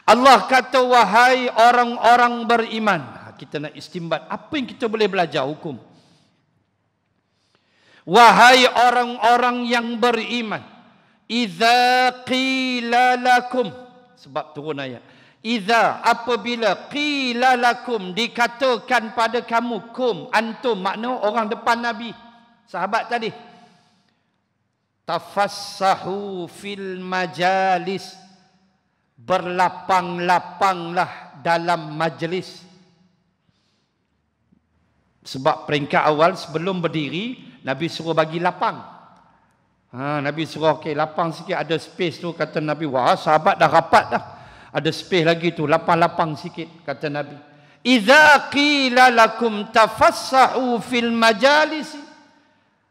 Allah kata wahai orang-orang beriman ha, kita nak istimbat apa yang kita boleh belajar hukum Wahai orang-orang yang beriman. Iza qila lakum. Sebab turun ayat. Iza apabila qila lakum dikatakan pada kamu. Kum antum makna orang depan Nabi. Sahabat tadi. Tafassahu fil majalis. Berlapang-lapanglah dalam majlis. Sebab peringkat awal sebelum berdiri. Berdiri Nabi suruh bagi lapang. Ha, Nabi suruh okey lapang sikit ada space tu kata Nabi wah sahabat dah rapat dah. Ada space lagi tu lapang-lapang sikit kata Nabi. Idza qila lakum tafassahu fil majalis.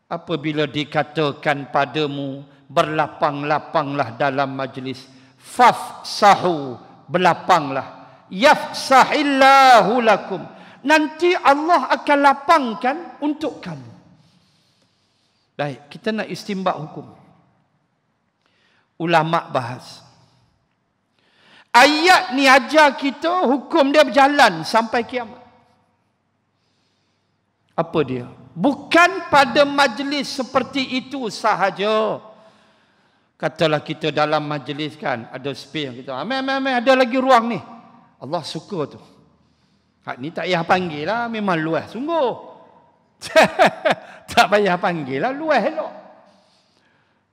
Apabila dikatakan padamu berlapang-lapanglah dalam majlis. Fafsahu berlapanglah. Yafsahillahu lakum. Nanti Allah akan lapangkan untuk kamu. Baik, kita nak istimbak hukum. Ulama bahas. Ayat ni ajar kita hukum dia berjalan sampai kiamat. Apa dia? Bukan pada majlis seperti itu sahaja. Katalah kita dalam majlis kan ada space kita. Amin amin amin ada lagi ruang ni. Allah suka tu. Hak ni tak payah panggil lah memang luas sungguh. [laughs] tak payah panggil lah luar elok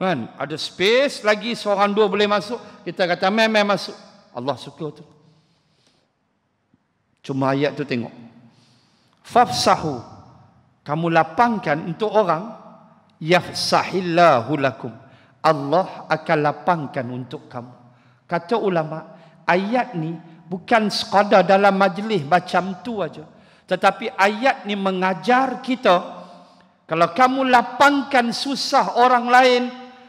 kan ada space lagi seorang dua boleh masuk kita kata memang masuk Allah suka tu cuma ayat tu tengok fafsahu kamu lapangkan untuk orang yafsahillahu lakum Allah akan lapangkan untuk kamu kata ulama ayat ni bukan sekadar dalam majlis macam tu aja tetapi ayat ni mengajar kita kalau kamu lapangkan susah orang lain,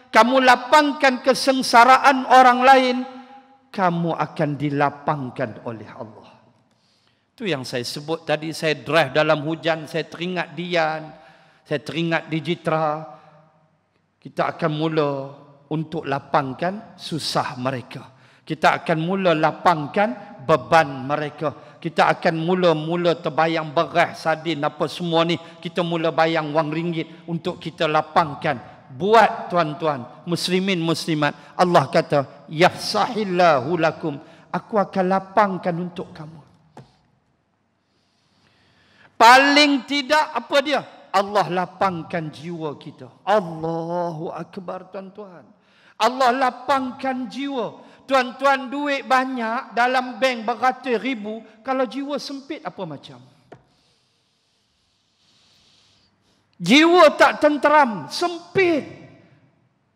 kamu lapangkan kesengsaraan orang lain, kamu akan dilapangkan oleh Allah. Itu yang saya sebut tadi, saya drive dalam hujan, saya teringat Dian, saya teringat Digitra. Kita akan mula untuk lapangkan susah mereka. Kita akan mula lapangkan beban Mereka kita akan mula-mula terbayang beras, sardin apa semua ni kita mula bayang wang ringgit untuk kita lapangkan buat tuan-tuan muslimin muslimat Allah kata yafsahillahu lakum aku akan lapangkan untuk kamu paling tidak apa dia Allah lapangkan jiwa kita Allahu akbar tuan-tuan Allah lapangkan jiwa. Tuan-tuan duit banyak dalam bank beratus ribu. Kalau jiwa sempit apa macam? Jiwa tak tenteram. Sempit.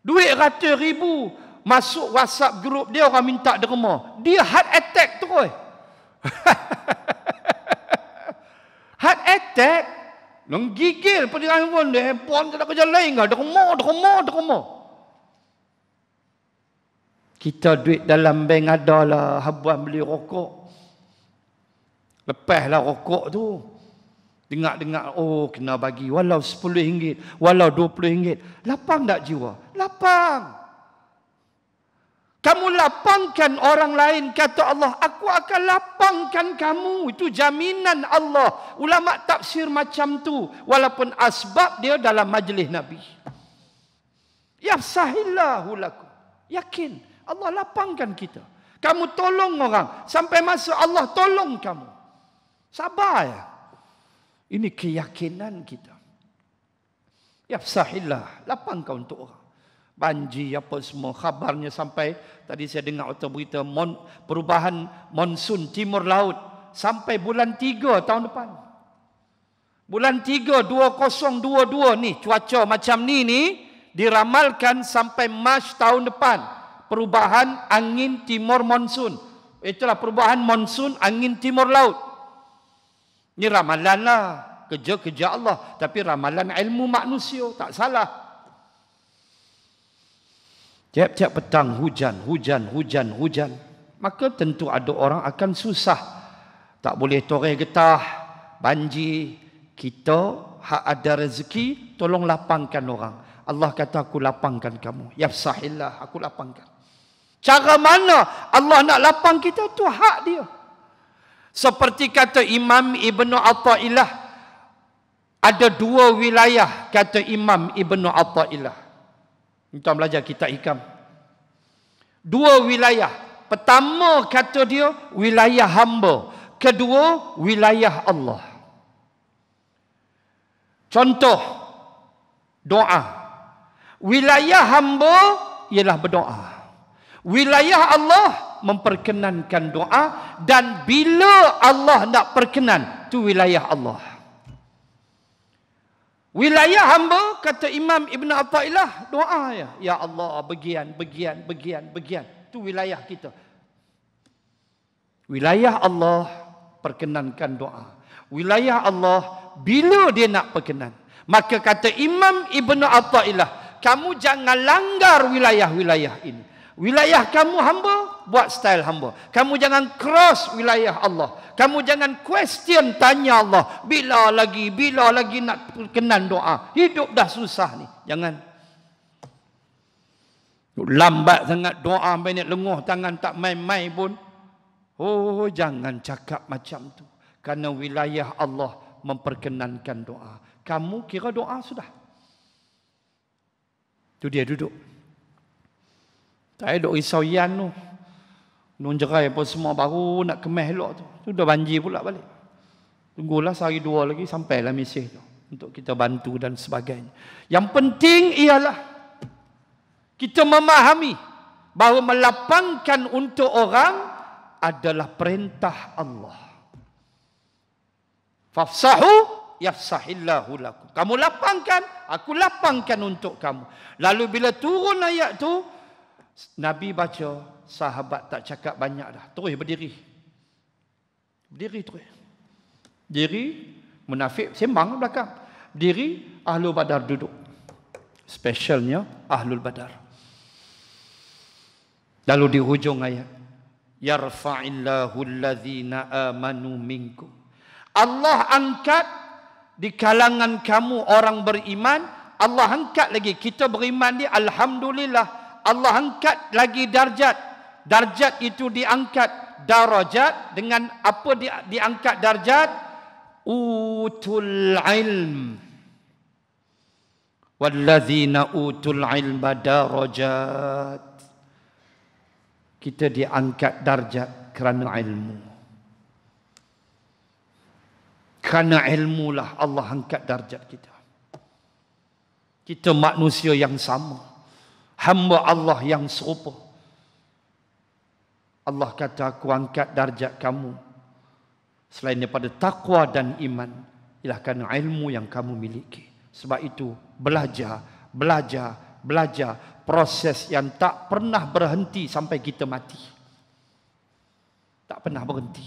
Duit ratus ribu. Masuk WhatsApp group dia orang minta derma. Dia heart attack terus. [laughs] heart attack. Nenggigil pada handphone dia. Handphone tak ada kerja lain. Derma, derma, derma. derma. Kita duit dalam bank ada lah habuan beli rokok. Lepaslah rokok tu. Dengar-dengar, oh kena bagi. Walau RM10, walau RM20. Lapang tak jiwa? Lapang. Kamu lapangkan orang lain, kata Allah. Aku akan lapangkan kamu. Itu jaminan Allah. Ulama tafsir macam tu. Walaupun asbab dia dalam majlis Nabi. Ya sahillahu lakum. Yakin. Allah lapangkan kita. Kamu tolong orang sampai masa Allah tolong kamu. Sabar ya. Ini keyakinan kita. Ya sahillah, lapangkan untuk orang. Banji apa semua khabarnya sampai tadi saya dengar otor berita mon, perubahan monsun timur laut sampai bulan tiga tahun depan. Bulan tiga dua dua dua ni cuaca macam ni ni diramalkan sampai Mac tahun depan perubahan angin timur monsun. Itulah perubahan monsun angin timur laut. Ini ramalan lah. Kerja-kerja Allah. Tapi ramalan ilmu manusia. Tak salah. Tiap-tiap petang hujan, hujan, hujan, hujan. Maka tentu ada orang akan susah. Tak boleh toreh getah, banjir. Kita hak ada rezeki, tolong lapangkan orang. Allah kata aku lapangkan kamu. Ya Yafsahillah, aku lapangkan. Cara mana Allah nak lapang kita tu hak dia. Seperti kata Imam Ibn Atta'illah. Ada dua wilayah kata Imam Ibn Atta'illah. Kita belajar kitab hikam. Dua wilayah. Pertama kata dia wilayah hamba. Kedua wilayah Allah. Contoh doa. Wilayah hamba ialah berdoa wilayah Allah memperkenankan doa dan bila Allah nak perkenan tu wilayah Allah wilayah hamba kata Imam Ibn Atta'illah doa ya ya Allah bagian-bagian-bagian-bagian tu wilayah kita wilayah Allah perkenankan doa wilayah Allah bila dia nak perkenan maka kata Imam Ibn Atta'illah kamu jangan langgar wilayah-wilayah ini Wilayah kamu hamba, buat style hamba. Kamu jangan cross wilayah Allah. Kamu jangan question tanya Allah. Bila lagi, bila lagi nak kenal doa. Hidup dah susah ni. Jangan. Lambat sangat doa banyak lenguh tangan tak main-main pun. Oh, jangan cakap macam tu. Karena wilayah Allah memperkenankan doa. Kamu kira doa sudah. Tu dia duduk. Tak ada risau Yan tu. Nun jerai pun semua baru nak kemeh elok tu. Tu dah banjir pula balik. Tunggulah sehari dua lagi sampai lah mesej tu. Untuk kita bantu dan sebagainya. Yang penting ialah kita memahami bahawa melapangkan untuk orang adalah perintah Allah. Fafsahu yafsahillahu lakum. Kamu lapangkan, aku lapangkan untuk kamu. Lalu bila turun ayat tu, Nabi baca, sahabat tak cakap banyak dah. Terus berdiri. Berdiri terus. Diri, munafik, sembang belakang. Diri, ahlul badar duduk. Specialnya, ahlul badar. Lalu di hujung ayat. Yarfa'illahu alladhina amanu minkum. Allah angkat di kalangan kamu orang beriman. Allah angkat lagi. Kita beriman ni, Alhamdulillah. Alhamdulillah. Allah angkat lagi darjat. Darjat itu diangkat darajat dengan apa di, diangkat darjat utul ilm wallazina utul ilma darajat kita diangkat darjat kerana ilmu kerana ilmulah Allah angkat darjat kita kita manusia yang sama hamba Allah yang serupa. Allah kata aku angkat darjat kamu selain daripada takwa dan iman ialah kerana ilmu yang kamu miliki. Sebab itu belajar, belajar, belajar proses yang tak pernah berhenti sampai kita mati. Tak pernah berhenti.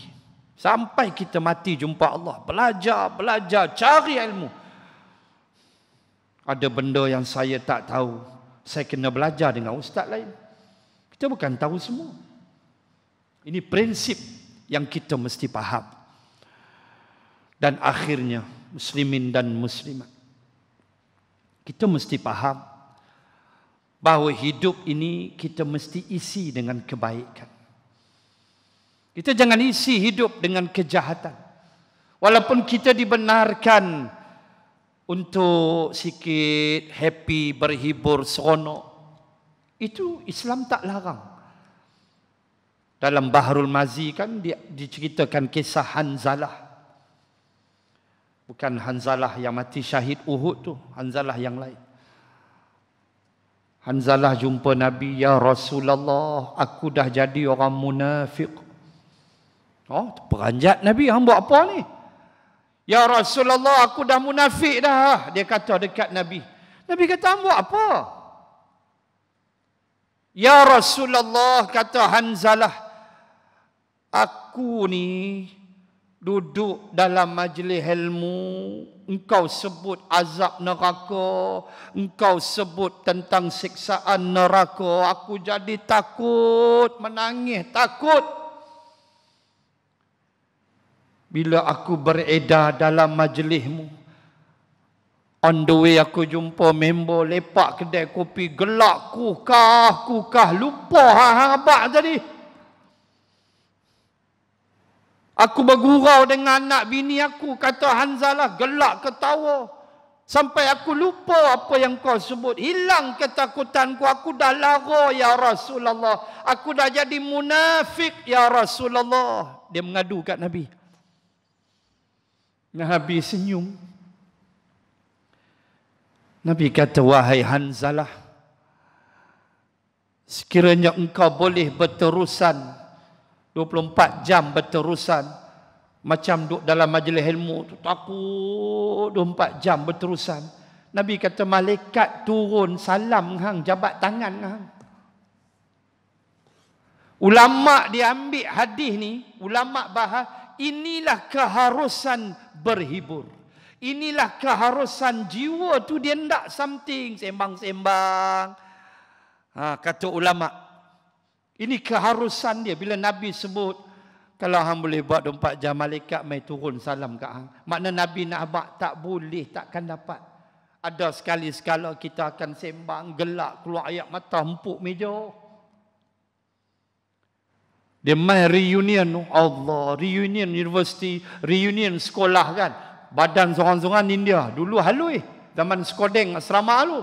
Sampai kita mati jumpa Allah. Belajar, belajar, cari ilmu. Ada benda yang saya tak tahu saya kena belajar dengan ustaz lain. Kita bukan tahu semua. Ini prinsip yang kita mesti faham. Dan akhirnya muslimin dan muslimat. Kita mesti faham bahawa hidup ini kita mesti isi dengan kebaikan. Kita jangan isi hidup dengan kejahatan. Walaupun kita dibenarkan untuk sikit happy, berhibur, seronok. Itu Islam tak larang. Dalam Baharul Mazi kan dia diceritakan kisah Hanzalah. Bukan Hanzalah yang mati syahid Uhud tu, Hanzalah yang lain. Hanzalah jumpa Nabi, Ya Rasulullah, aku dah jadi orang munafik. Oh, peranjat Nabi, hamba apa ni? Ya Rasulullah aku dah munafik dah. Ah, dia kata dekat Nabi. Nabi kata buat apa? Ya Rasulullah kata Hanzalah. Aku ni duduk dalam majlis ilmu. Engkau sebut azab neraka. Engkau sebut tentang siksaan neraka. Aku jadi takut. Menangis takut. Bila aku beredar dalam majlismu. On the way aku jumpa member lepak kedai kopi. Gelak kukah, kukah. Lupa harabak tadi. Aku bergurau dengan anak bini aku. Kata Hanzalah gelak ketawa. Sampai aku lupa apa yang kau sebut. Hilang ketakutanku. Aku dah lara ya Rasulullah. Aku dah jadi munafik ya Rasulullah. Dia mengadu kat Nabi. Nabi senyum. Nabi kata, wahai Hanzalah, sekiranya engkau boleh berterusan, 24 jam berterusan, macam duduk dalam majlis ilmu, takut 24 jam berterusan. Nabi kata, malaikat turun salam, hang, jabat tangan. Hang. Ulama' diambil hadis ni, ulama' bahas, inilah keharusan berhibur. Inilah keharusan jiwa tu dia nak something sembang-sembang. Ha, kata ulama. Ini keharusan dia bila Nabi sebut kalau hang boleh buat empat jam malaikat mai turun salam kat hang. Makna Nabi nak buat tak boleh takkan dapat. Ada sekali sekala kita akan sembang gelak keluar ayat mata empuk meja. Dia main reunion Allah, reunion universiti, reunion sekolah kan. Badan seorang-seorang India. Dulu halui. Zaman sekodeng asrama halu.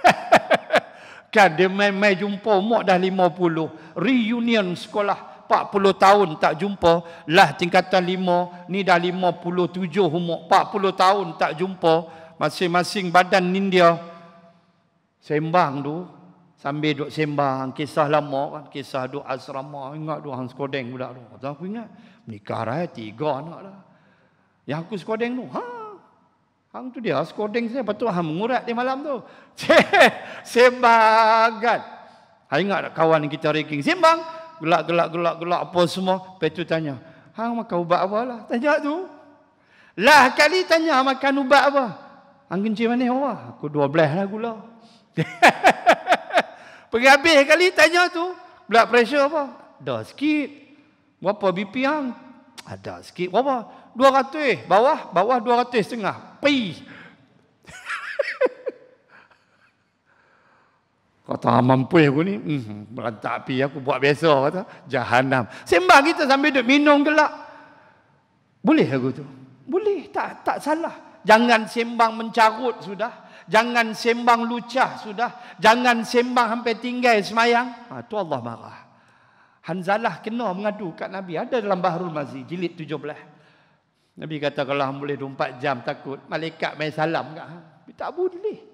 [laughs] kan dia main, main jumpa umur dah puluh Reunion sekolah. 40 tahun tak jumpa. Lah tingkatan 5. Ni dah 57 umur. 40 tahun tak jumpa. Masing-masing badan India. Sembang tu. Sambil duk sembang kisah lama kan. Kisah duk asrama. Ingat duk hang sekodeng budak tu. Kata aku ingat. Nikah raya tiga anak lah. Yang aku sekodeng tu. Ha? Hang tu dia sekodeng saya. Lepas tu hang mengurat di malam tu. [laughs] sembang kan. Hang ingat tak kawan kita reking sembang. Gelak, gelak, gelak, gelak. Apa semua. Lepas tu tanya. Hang makan ubat apa lah? Tanya tu. Lah kali tanya makan ubat apa? angin kencing mana orang? Oh, aku dua belah lah gula. [laughs] Pergi habis kali tanya tu. Blood pressure apa? Dah sikit. Berapa BP hang? Ada ah, sikit. Berapa? 200 eh. Bawah, bawah 200 setengah. Pi. [laughs] Kata mampu aku ni. Hmm, tak aku buat biasa kata. Jahanam. Sembang kita sambil duduk minum gelak. Boleh aku tu? Boleh. Tak tak salah. Jangan sembang mencarut sudah jangan sembang lucah sudah jangan sembang sampai tinggal semayang ha, tu Allah marah Hanzalah kena mengadu kat Nabi ada dalam Bahrul Mazi jilid 17 Nabi kata kalau hang boleh 4 jam takut malaikat mai salam kat hang tak boleh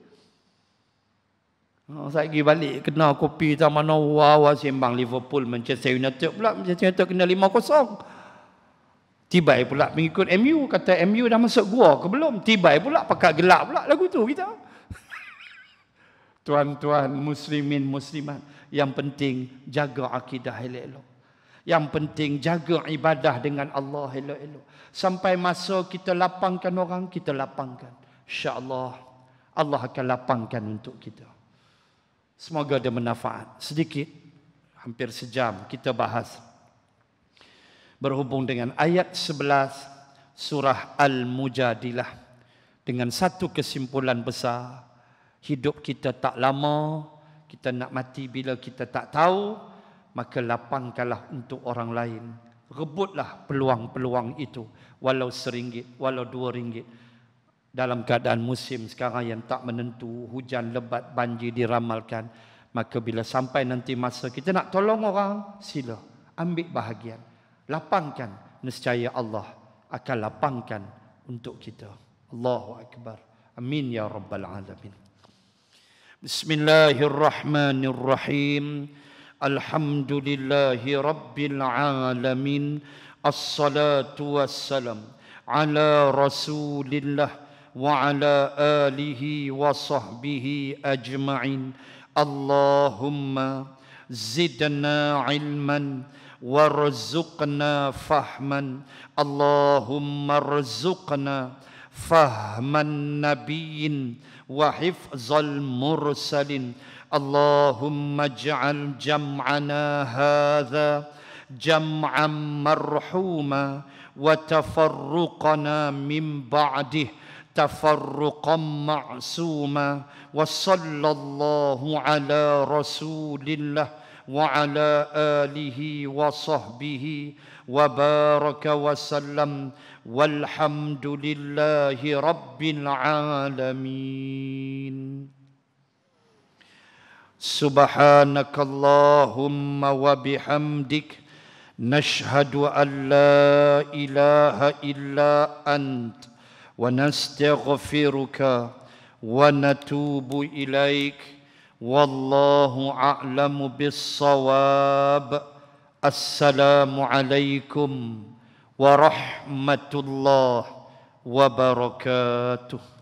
Ha, saya pergi balik kena kopi tak mana wah wah sembang Liverpool Manchester United pula Manchester United kena lima kosong. Tiba pula mengikut MU kata MU dah masuk gua ke belum? Tiba pula pakat gelap pula lagu tu kita. Gitu. Tuan-tuan muslimin muslimat, yang penting jaga akidah elok-elok. Yang penting jaga ibadah dengan Allah elok-elok. Sampai masa kita lapangkan orang, kita lapangkan. Insya-Allah Allah akan lapangkan untuk kita. Semoga ada manfaat Sedikit hampir sejam kita bahas berhubung dengan ayat 11 surah Al-Mujadilah dengan satu kesimpulan besar hidup kita tak lama, kita nak mati bila kita tak tahu, maka lapangkanlah untuk orang lain. Rebutlah peluang-peluang itu, walau seringgit, walau dua ringgit. Dalam keadaan musim sekarang yang tak menentu, hujan lebat, banjir diramalkan, maka bila sampai nanti masa kita nak tolong orang, sila ambil bahagian. Lapangkan, nescaya Allah akan lapangkan untuk kita. Allahu Akbar. Amin ya Rabbal Alamin. بسم الله الرحمن الرحيم الحمد لله رب العالمين الصلاة والسلام على رسول الله وعلى آله وصحبه أجمعين اللهم زدنا علما وارزقنا فهما اللهم ارزقنا fahman nabiyyin wa hifzal mursalin Allahumma ja'al jam'ana hadha jam'an marhuma wa tafarruqana min ba'dih tafarruqan ma'suma wa sallallahu ala rasulillah wa ala alihi wa sahbihi wa baraka wa sallam والحمد لله رب العالمين سبحانك اللهم وبحمدك نشهد ان لا اله الا انت ونستغفرك ونتوب اليك والله اعلم بالصواب السلام عليكم ورحمه الله وبركاته